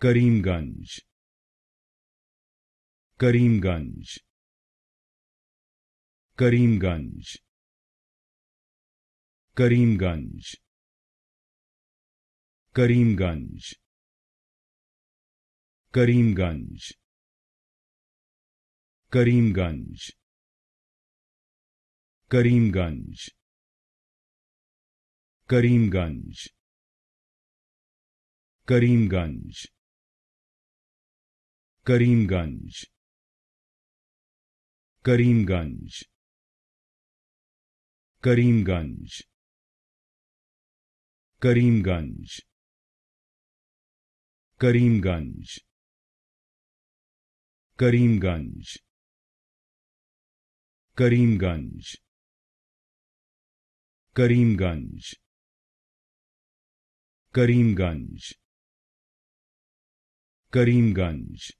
Karimganj Karimganj Karimganj Karimganj Karimganj Karimganj Karimganj Karimganj Karimganj Karimganj Karimganj Karimganj Karimganj Karimganj Karimganj Karimganj Karimganj Karimganj Karimganj Karimganj